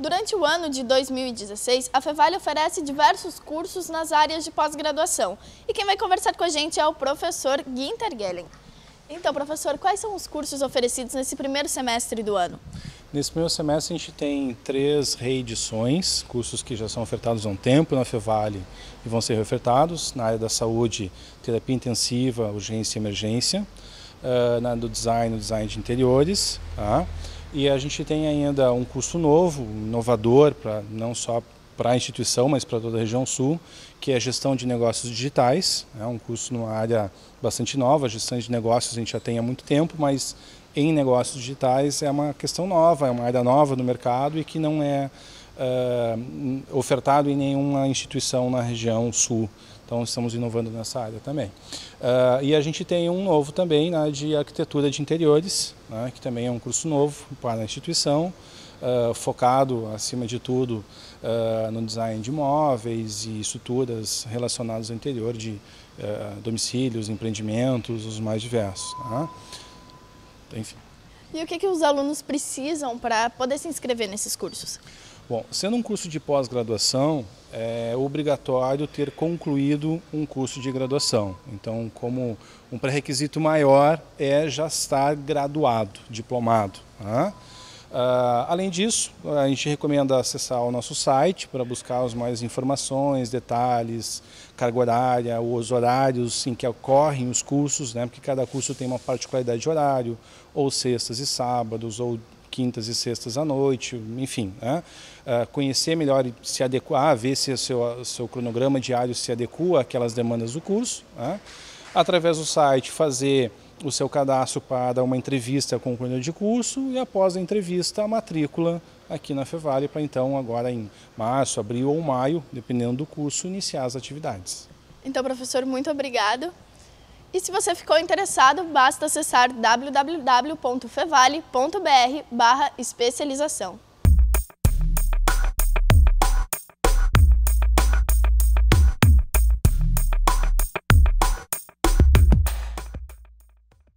Durante o ano de 2016, a Fevale oferece diversos cursos nas áreas de pós-graduação. E quem vai conversar com a gente é o professor Ginter Gellen. Então, professor, quais são os cursos oferecidos nesse primeiro semestre do ano? Nesse primeiro semestre, a gente tem três reedições, cursos que já são ofertados há um tempo na Fevale e vão ser ofertados na área da saúde, terapia intensiva, urgência e emergência, uh, na, do design, no design de interiores, tá? E a gente tem ainda um curso novo, inovador, para não só para a instituição, mas para toda a região sul, que é gestão de negócios digitais. É um curso numa área bastante nova, gestão de negócios a gente já tem há muito tempo, mas em negócios digitais é uma questão nova, é uma área nova no mercado e que não é uh, ofertado em nenhuma instituição na região sul. Então estamos inovando nessa área também. Uh, e a gente tem um novo também né, de arquitetura de interiores, né, que também é um curso novo para a instituição, uh, focado acima de tudo uh, no design de imóveis e estruturas relacionadas ao interior de domicílios, empreendimentos, os mais diversos. Né? Enfim. E o que, que os alunos precisam para poder se inscrever nesses cursos? Bom, sendo um curso de pós-graduação, é obrigatório ter concluído um curso de graduação. Então, como um pré-requisito maior é já estar graduado, diplomado. Tá? Uh, além disso, a gente recomenda acessar o nosso site para buscar as mais informações, detalhes, carga horária, os horários em que ocorrem os cursos, né? porque cada curso tem uma particularidade de horário, ou sextas e sábados, ou quintas e sextas à noite, enfim. Né? Uh, conhecer melhor e se adequar, ver se o seu, seu cronograma diário se adequa àquelas demandas do curso. Né? Através do site, fazer o seu cadastro para uma entrevista com o coordenador de curso e após a entrevista a matrícula aqui na Fevale para então agora em março, abril ou maio, dependendo do curso, iniciar as atividades. Então, professor, muito obrigado. E se você ficou interessado, basta acessar www.fevale.br barra especialização.